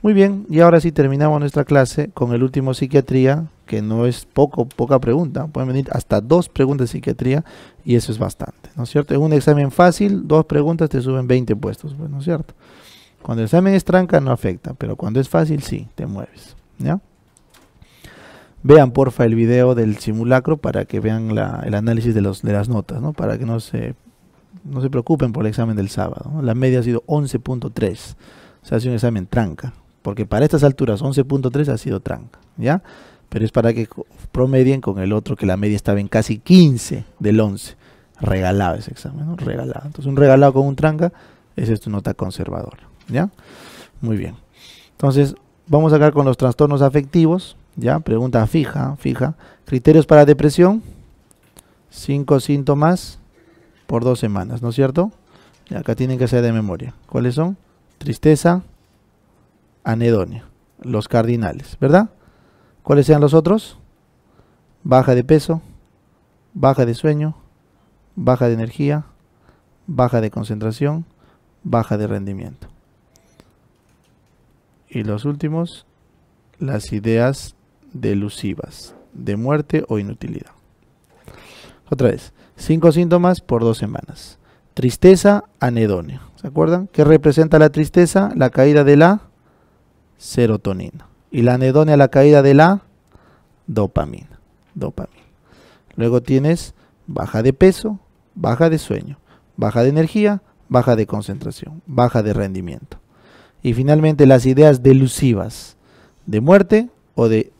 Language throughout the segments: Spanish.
Muy bien, y ahora sí terminamos nuestra clase con el último psiquiatría, que no es poco, poca pregunta. Pueden venir hasta dos preguntas de psiquiatría y eso es bastante, ¿no es cierto? Es un examen fácil, dos preguntas te suben 20 puestos, pues, ¿no es cierto? Cuando el examen es tranca no afecta, pero cuando es fácil sí, te mueves, Vean porfa el video del simulacro para que vean el análisis de, los, de las notas, ¿no? Para que no se, no se preocupen por el examen del sábado. La media ha sido 11.3, o sea, ha sido un examen tranca porque para estas alturas 11.3 ha sido tranca, ¿ya? Pero es para que promedien con el otro que la media estaba en casi 15 del 11. Regalado ese examen, ¿no? Regalado. Entonces un regalado con un tranca, es tu nota conservadora, ¿ya? Muy bien. Entonces, vamos a acá con los trastornos afectivos, ¿ya? Pregunta fija, fija. Criterios para depresión, 5 síntomas por dos semanas, ¿no es cierto? acá tienen que ser de memoria. ¿Cuáles son? Tristeza, anedonia, los cardinales, ¿verdad? ¿Cuáles sean los otros? Baja de peso, baja de sueño, baja de energía, baja de concentración, baja de rendimiento. Y los últimos, las ideas delusivas, de muerte o inutilidad. Otra vez, cinco síntomas por dos semanas. Tristeza anedonia, ¿se acuerdan? ¿Qué representa la tristeza? La caída de la serotonina. Y la anedonia, la caída de la dopamina. dopamina. Luego tienes baja de peso, baja de sueño, baja de energía, baja de concentración, baja de rendimiento. Y finalmente las ideas delusivas de muerte o de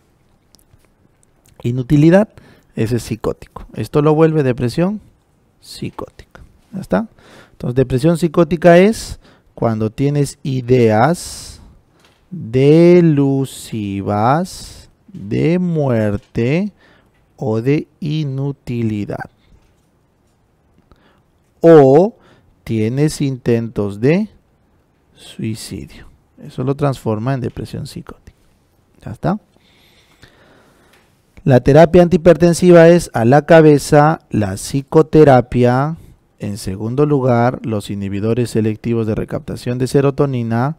inutilidad, ese es psicótico. Esto lo vuelve depresión psicótica. ¿Ya está? Entonces, depresión psicótica es cuando tienes ideas delusivas de muerte o de inutilidad. O tienes intentos de suicidio. Eso lo transforma en depresión psicótica. ¿Ya está? La terapia antihipertensiva es a la cabeza, la psicoterapia. En segundo lugar, los inhibidores selectivos de recaptación de serotonina.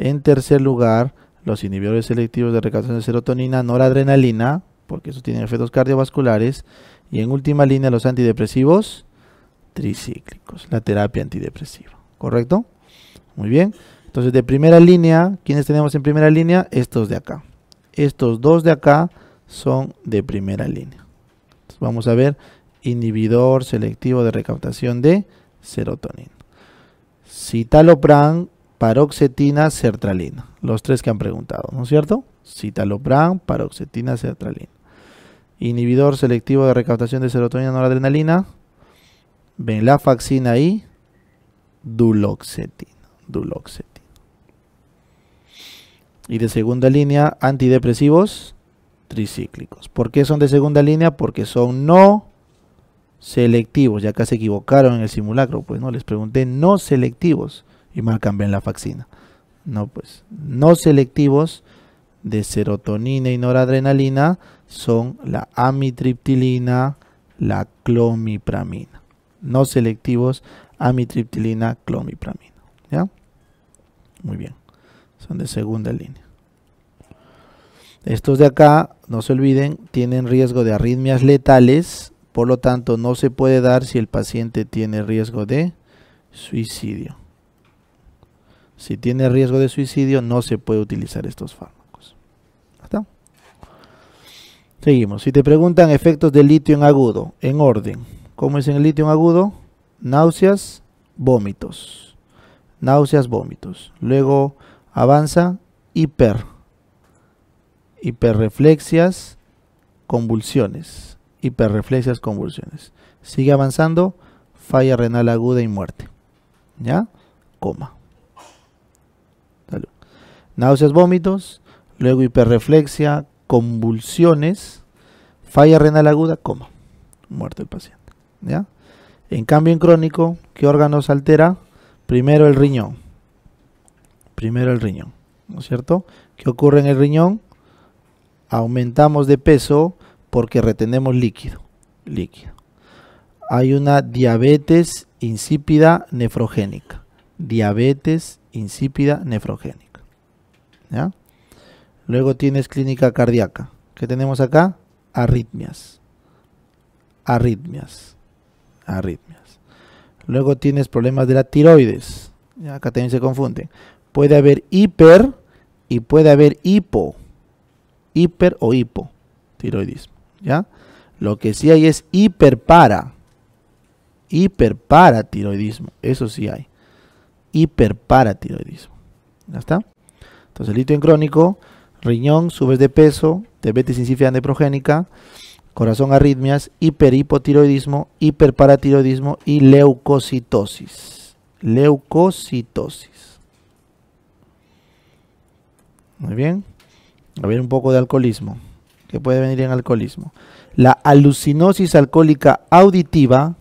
En tercer lugar, los inhibidores selectivos de recaptación de serotonina, noradrenalina, porque eso tiene efectos cardiovasculares. Y en última línea, los antidepresivos tricíclicos, la terapia antidepresiva. ¿Correcto? Muy bien. Entonces, de primera línea, ¿quiénes tenemos en primera línea? Estos de acá. Estos dos de acá son de primera línea. vamos a ver inhibidor selectivo de recaptación de serotonina. Citalopram paroxetina, sertralina. Los tres que han preguntado, ¿no es cierto? Citalopram, paroxetina, sertralina. Inhibidor selectivo de recaptación de serotonina noradrenalina, venlafaxina y duloxetina. Duloxetina. Y de segunda línea, antidepresivos tricíclicos. ¿Por qué son de segunda línea? Porque son no selectivos. Ya acá se equivocaron en el simulacro, pues no, les pregunté no selectivos y marcan bien la faxina. No, pues, no selectivos de serotonina y noradrenalina son la amitriptilina, la clomipramina. No selectivos, amitriptilina, clomipramina. ¿Ya? Muy bien. Son de segunda línea. Estos de acá, no se olviden, tienen riesgo de arritmias letales, por lo tanto no se puede dar si el paciente tiene riesgo de suicidio. Si tiene riesgo de suicidio, no se puede utilizar estos fármacos. Seguimos. Si te preguntan efectos del litio en agudo, en orden. ¿Cómo es en el litio en agudo? Náuseas, vómitos. Náuseas, vómitos. Luego avanza hiper. Hiperreflexias, convulsiones. Hiperreflexias, convulsiones. Sigue avanzando, falla renal aguda y muerte. ¿Ya? Coma náuseas, vómitos, luego hiperreflexia, convulsiones, falla renal aguda, coma, muerto el paciente. En cambio, en crónico, ¿qué órganos altera? Primero el riñón. Primero el riñón, ¿no es cierto? ¿Qué ocurre en el riñón? Aumentamos de peso porque retenemos líquido. Líquido. Hay una diabetes insípida nefrogénica. Diabetes insípida nefrogénica. ¿ya? Luego tienes clínica cardíaca. ¿Qué tenemos acá? Arritmias. Arritmias. Arritmias. Luego tienes problemas de la tiroides. Acá también se confunden. Puede haber hiper y puede haber hipo. Hiper o hipo. Tiroidismo. ¿Ya? Lo que sí hay es hiperpara. Hiperparatiroidismo. Eso sí hay. Hiperparatiroidismo. ¿Ya está? Entonces, el crónico, riñón, subes de peso, diabetes insípida progénica, corazón arritmias, hiperhipotiroidismo, hiperparatiroidismo y leucocitosis. Leucocitosis. Muy bien. A ver un poco de alcoholismo. ¿Qué puede venir en alcoholismo? La alucinosis alcohólica auditiva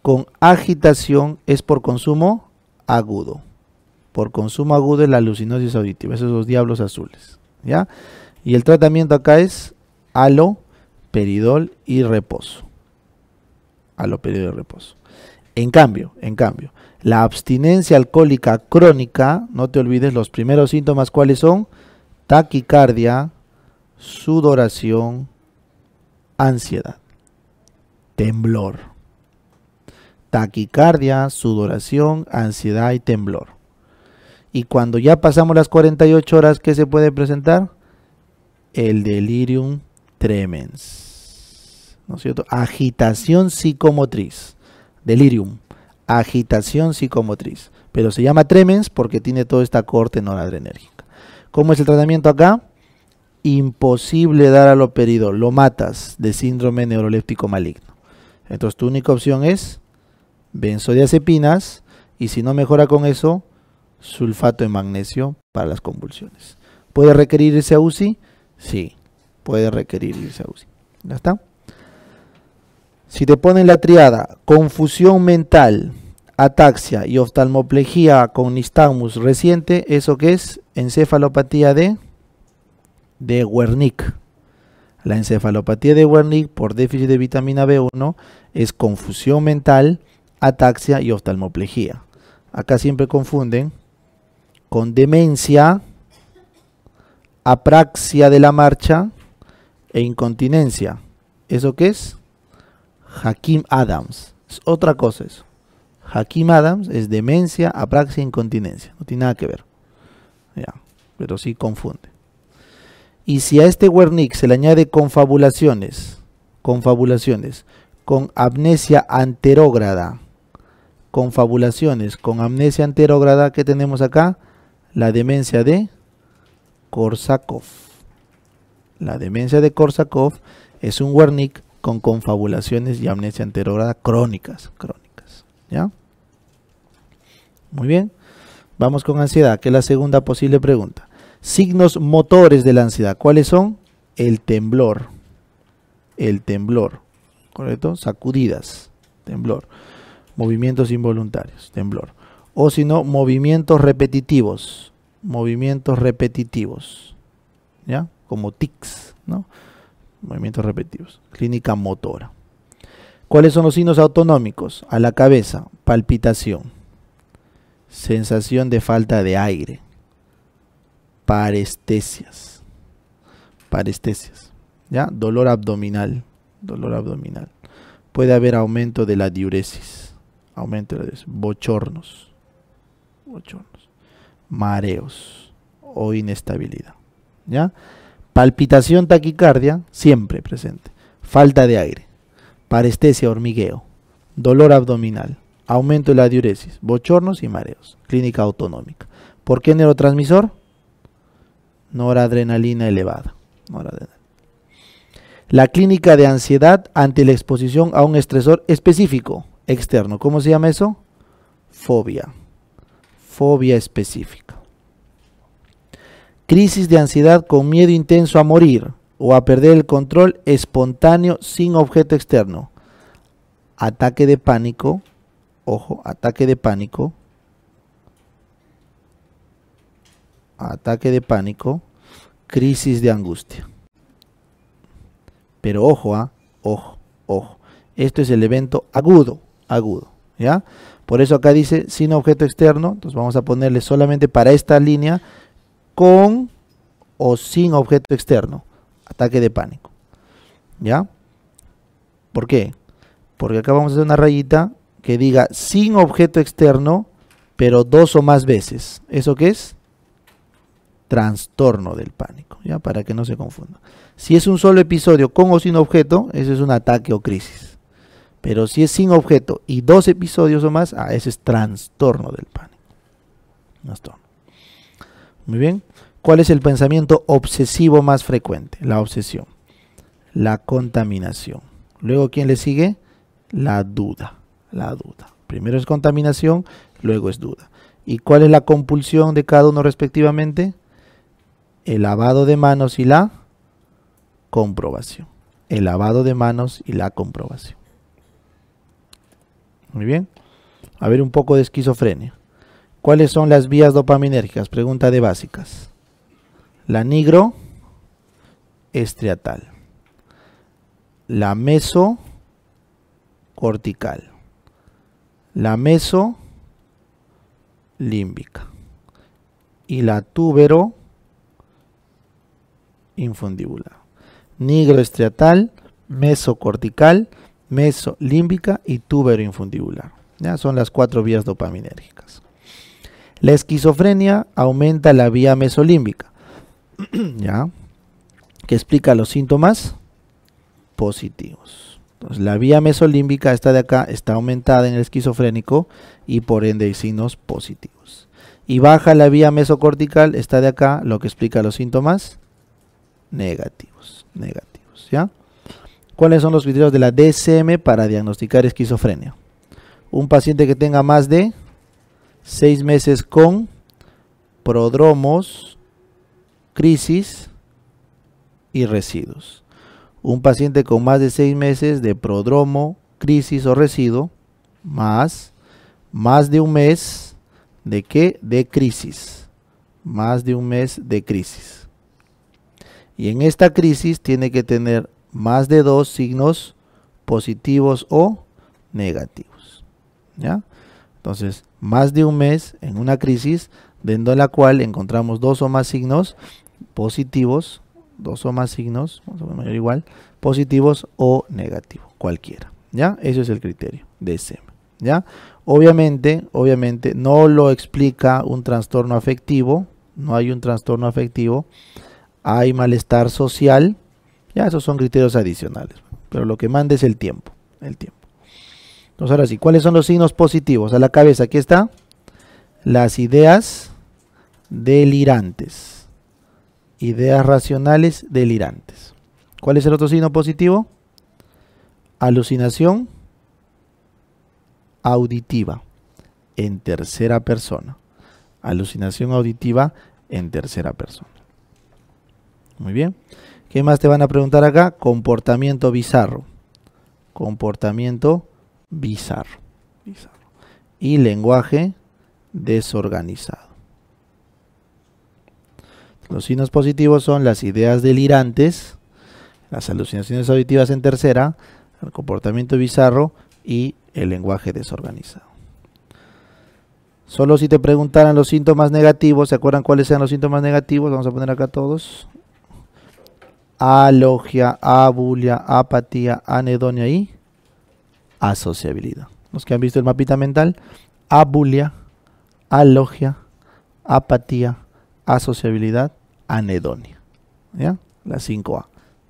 con agitación es por consumo agudo por consumo agudo de la alucinosis auditiva, esos dos diablos azules, ¿ya? Y el tratamiento acá es alo, peridol y reposo. peridol y reposo. En cambio, en cambio, la abstinencia alcohólica crónica, no te olvides los primeros síntomas cuáles son? Taquicardia, sudoración, ansiedad, temblor. Taquicardia, sudoración, ansiedad y temblor. Y cuando ya pasamos las 48 horas, ¿qué se puede presentar? El delirium tremens. ¿No es cierto? Agitación psicomotriz. Delirium. Agitación psicomotriz. Pero se llama tremens porque tiene toda esta corte noradrenérgica. ¿Cómo es el tratamiento acá? Imposible dar a lo perido. Lo matas de síndrome neuroléptico maligno. Entonces tu única opción es benzodiazepinas y si no mejora con eso, sulfato de magnesio para las convulsiones. ¿Puede requerir irse a UCI? Sí, puede requerir irse a UCI. ¿Ya está? Si te ponen la triada, confusión mental, ataxia y oftalmoplejía con nistagmus reciente, ¿eso qué es? Encefalopatía de, de Wernicke. La encefalopatía de Wernicke por déficit de vitamina B1 es confusión mental, ataxia y oftalmoplejía. Acá siempre confunden con demencia, apraxia de la marcha e incontinencia. ¿Eso qué es? Hakim Adams. Es otra cosa eso. Hakim Adams es demencia, apraxia e incontinencia. No tiene nada que ver. pero sí confunde. Y si a este Wernicke se le añade confabulaciones, confabulaciones, con amnesia anterógrada, confabulaciones, con amnesia anterógrada, que tenemos acá? la demencia de Korsakov. La demencia de Korsakov es un Wernicke con confabulaciones y amnesia anterior crónicas. crónicas ¿ya? Muy bien. Vamos con ansiedad, que es la segunda posible pregunta. Signos motores de la ansiedad. ¿Cuáles son? El temblor. El temblor. ¿Correcto? Sacudidas. Temblor. Movimientos involuntarios. Temblor o si no, movimientos repetitivos. Movimientos repetitivos. ¿Ya? Como tics, ¿no? Movimientos repetitivos. Clínica motora. ¿Cuáles son los signos autonómicos? A la cabeza, palpitación. Sensación de falta de aire. Parestesias. Parestesias. ¿Ya? Dolor abdominal. Dolor abdominal. Puede haber aumento de la diuresis. Aumento de la Bochornos bochornos, mareos o inestabilidad. ¿Ya? Palpitación, taquicardia, siempre presente. Falta de aire, parestesia, hormigueo, dolor abdominal, aumento de la diuresis, bochornos y mareos. Clínica autonómica. ¿Por qué neurotransmisor? Noradrenalina elevada. La clínica de ansiedad ante la exposición a un estresor específico, externo. ¿Cómo se llama eso? Fobia fobia específica. Crisis de ansiedad con miedo intenso a morir o a perder el control espontáneo sin objeto externo. Ataque de pánico, ojo, ataque de pánico. Ataque de pánico, crisis de angustia. Pero ojo, ah, ojo, ojo. Esto es el evento agudo, agudo. ¿ya? Por eso acá dice sin objeto externo, entonces vamos a ponerle solamente para esta línea con o sin objeto externo, ataque de pánico, ¿ya? ¿Por qué? Porque acá vamos a hacer una rayita que diga sin objeto externo, pero dos o más veces. ¿Eso qué es? Trastorno del pánico, ¿ya? Para que no se confunda. Si es un solo episodio con o sin objeto, ese es un ataque o crisis. Pero si es sin objeto y dos episodios o más, ah, ese es trastorno del pánico. Trastorno. Muy bien. ¿Cuál es el pensamiento obsesivo más frecuente? La obsesión. La contaminación. Luego, ¿quién le sigue? La duda. La duda. Primero es contaminación, luego es duda. ¿Y cuál es la compulsión de cada uno respectivamente? El lavado de manos y la comprobación. El lavado de manos y la comprobación. Muy bien. A ver un poco de esquizofrenia. ¿Cuáles son las vías dopaminérgicas? Pregunta de básicas. La nigro estriatal. La mesocortical. La mesolímbica. límbica. Y la túbero infundibular. Nigro mesocortical mesolímbica y tuberoinfundibular. ¿ya? Son las cuatro vías dopaminérgicas. La esquizofrenia aumenta la vía mesolímbica, ¿ya? que explica los síntomas positivos. la vía mesolímbica, está de acá, está aumentada en el esquizofrénico y por ende hay signos positivos. Y baja la vía mesocortical, esta de acá, lo que explica los síntomas negativos. Negativos, ¿ya? ¿Cuáles son los criterios de la DCM para diagnosticar esquizofrenia? Un paciente que tenga más de 6 meses con prodromos, crisis y residuos. Un paciente con más de 6 meses de prodromo, crisis o residuo, más, más de un mes de qué? De crisis. Más de un mes de crisis. Y en esta crisis tiene que tener más de dos signos positivos o negativos. ¿ya? Entonces, más de un mes en una crisis dentro de la cual encontramos dos o más signos positivos, dos o más signos, o igual, positivos o negativos, cualquiera. ¿Ya? ese es el criterio de SEM. ¿Ya? Obviamente, obviamente no lo explica un trastorno afectivo, no hay un trastorno afectivo, hay malestar social, ya esos son criterios adicionales, pero lo que manda es el tiempo, el tiempo. Entonces ahora sí, ¿cuáles son los signos positivos? A la cabeza, aquí está, las ideas delirantes, ideas racionales delirantes. ¿Cuál es el otro signo positivo? Alucinación auditiva en tercera persona. Alucinación auditiva en tercera persona. Muy bien. ¿Qué más te van a preguntar acá? Comportamiento bizarro. Comportamiento bizarro. Y lenguaje desorganizado. Los signos positivos son las ideas delirantes, las alucinaciones auditivas en tercera, el comportamiento bizarro y el lenguaje desorganizado. Solo si te preguntaran los síntomas negativos, ¿se acuerdan cuáles sean los síntomas negativos? Vamos a poner acá todos alogia, abulia, apatía, anedonia y asociabilidad. Los que han visto el mapita mental, abulia, alogia, apatía, asociabilidad, anedonia. ¿Ya? Las 5A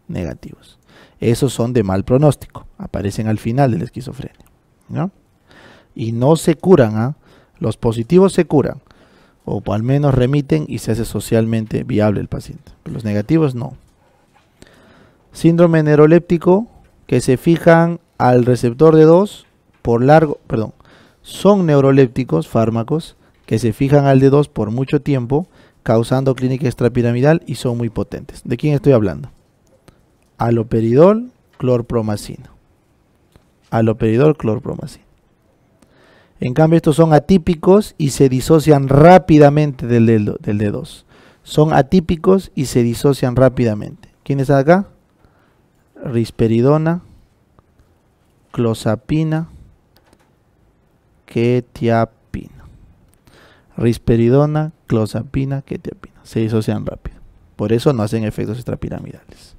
negativos. Esos son de mal pronóstico, aparecen al final del esquizofrenia. Y no se curan, ¿ah? los positivos se curan, o al menos remiten y se hace socialmente viable el paciente. los negativos no. Síndrome neuroléptico que se fijan al receptor d 2 por largo, perdón, son neurolépticos, fármacos, que se fijan al d 2 por mucho tiempo, causando clínica extrapiramidal y son muy potentes. ¿De quién estoy hablando? Aloperidol, clorpromacina. Aloperidol, clorpromacina. En cambio, estos son atípicos y se disocian rápidamente del D2. son atípicos y se disocian rápidamente. ¿Quién está acá? risperidona, clozapina, ketiapina. Risperidona, clozapina, ketiapina. Se disocian rápido. Por eso no hacen efectos extrapiramidales.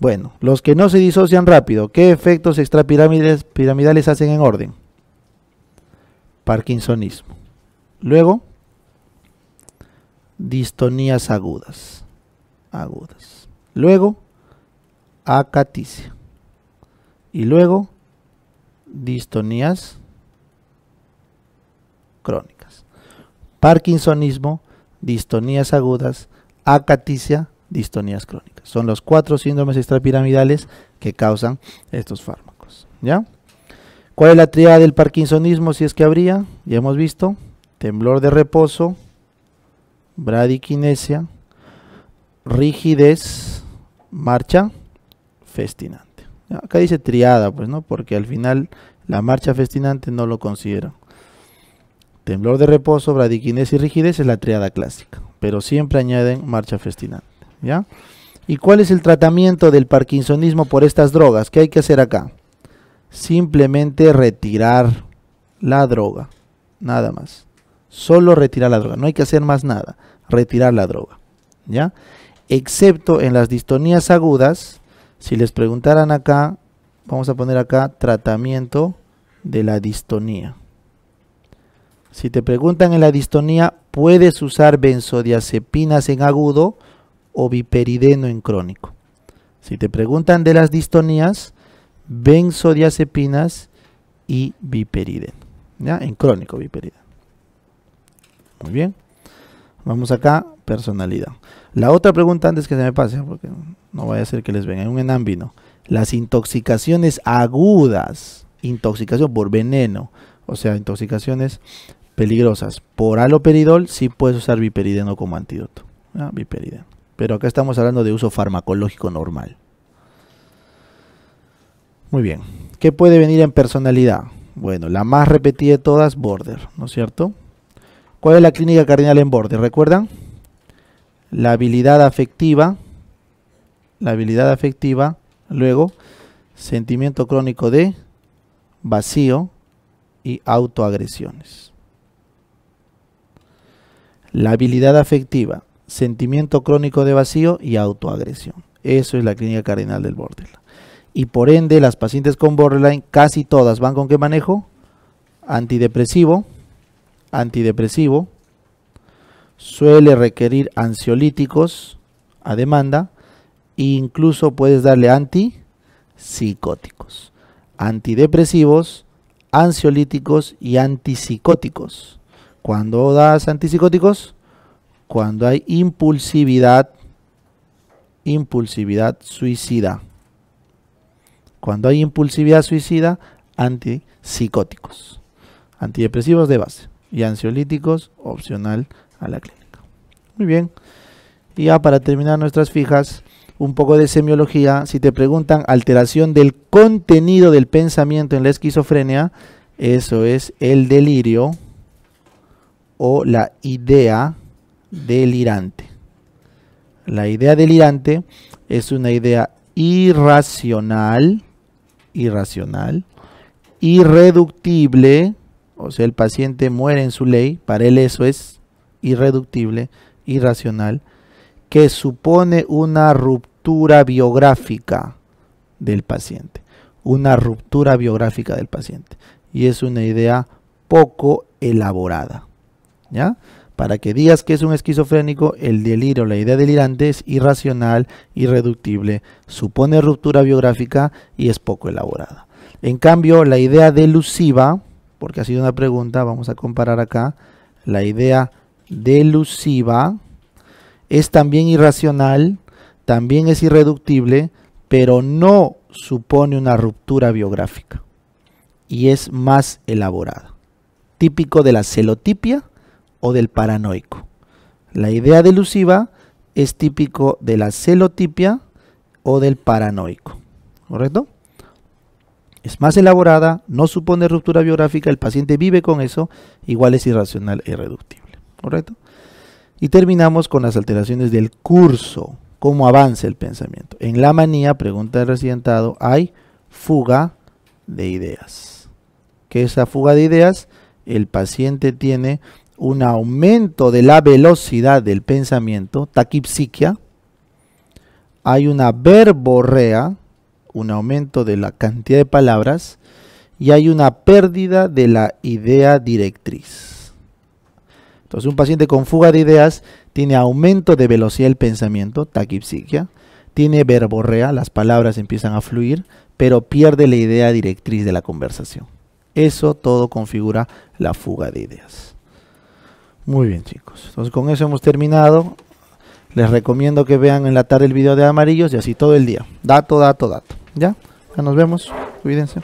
Bueno, los que no se disocian rápido, ¿qué efectos extrapiramidales hacen en orden? Parkinsonismo. Luego, distonías agudas. Agudas. Luego, acaticia. Y luego, distonías crónicas. Parkinsonismo, distonías agudas, acaticia, distonías crónicas. Son los cuatro síndromes extrapiramidales que causan estos fármacos. ¿Ya? ¿Cuál es la triada del parkinsonismo si es que habría? Ya hemos visto, temblor de reposo, bradiquinesia, rigidez, marcha festinante. Acá dice triada, pues, ¿no? Porque al final la marcha festinante no lo consideran. Temblor de reposo, bradiquinés y rigidez es la triada clásica, pero siempre añaden marcha festinante, ¿ya? ¿Y cuál es el tratamiento del parkinsonismo por estas drogas? ¿Qué hay que hacer acá? Simplemente retirar la droga, nada más. Solo retirar la droga, no hay que hacer más nada, retirar la droga, ¿ya? Excepto en las distonías agudas, si les preguntaran acá, vamos a poner acá tratamiento de la distonía. Si te preguntan en la distonía, puedes usar benzodiazepinas en agudo o biperideno en crónico. Si te preguntan de las distonías, benzodiazepinas y biperideno. ¿ya? En crónico biperideno. Muy bien. Vamos acá, personalidad. La otra pregunta antes que se me pase, porque no vaya a ser que les venga, un enambino. Las intoxicaciones agudas, intoxicación por veneno, o sea, intoxicaciones peligrosas. Por aloperidol sí puedes usar biperideno como antídoto. biperideno. Pero acá estamos hablando de uso farmacológico normal. Muy bien. ¿Qué puede venir en personalidad? Bueno, la más repetida de todas, border, ¿no es cierto? ¿Cuál es la clínica cardinal en border? ¿Recuerdan? La habilidad afectiva, la habilidad afectiva, luego sentimiento crónico de vacío y autoagresiones. La habilidad afectiva, sentimiento crónico de vacío y autoagresión. Eso es la clínica cardinal del borderline. Y por ende, las pacientes con borderline, casi todas van con qué manejo? Antidepresivo, antidepresivo, suele requerir ansiolíticos a demanda incluso puedes darle antipsicóticos, antidepresivos, ansiolíticos y antipsicóticos. Cuando das antipsicóticos, cuando hay impulsividad, impulsividad suicida. Cuando hay impulsividad suicida, antipsicóticos, antidepresivos de base y ansiolíticos opcional a la clínica. Muy bien. Y ya para terminar nuestras fijas, un poco de semiología, si te preguntan alteración del contenido del pensamiento en la esquizofrenia, eso es el delirio o la idea delirante. La idea delirante es una idea irracional, irracional, irreductible, o sea, el paciente muere en su ley, para él eso es irreductible, irracional, que supone una ruptura biográfica del paciente. Una ruptura biográfica del paciente. Y es una idea poco elaborada. ¿Ya? Para que digas que es un esquizofrénico, el delirio, la idea delirante es irracional, irreductible, supone ruptura biográfica y es poco elaborada. En cambio, la idea delusiva, porque ha sido una pregunta, vamos a comparar acá, la idea delusiva, es también irracional, también es irreductible, pero no supone una ruptura biográfica y es más elaborada, típico de la celotipia o del paranoico. La idea delusiva es típico de la celotipia o del paranoico, ¿correcto? Es más elaborada, no supone ruptura biográfica, el paciente vive con eso, igual es irracional e irreductible, ¿correcto? Y terminamos con las alteraciones del curso, cómo avanza el pensamiento. En la manía, pregunta del residentado, hay fuga de ideas. ¿Qué es la fuga de ideas? El paciente tiene un aumento de la velocidad del pensamiento, taquipsiquia. Hay una verborrea, un aumento de la cantidad de palabras. Y hay una pérdida de la idea directriz. Entonces, un paciente con fuga de ideas tiene aumento de velocidad del pensamiento, taquipsiquia, tiene verborrea, las palabras empiezan a fluir, pero pierde la idea directriz de la conversación. Eso todo configura la fuga de ideas. Muy bien, chicos. Entonces, con eso hemos terminado. Les recomiendo que vean en la tarde el video de amarillos y así todo el día. Dato, dato, dato. ¿Ya? Ya nos vemos. Cuídense.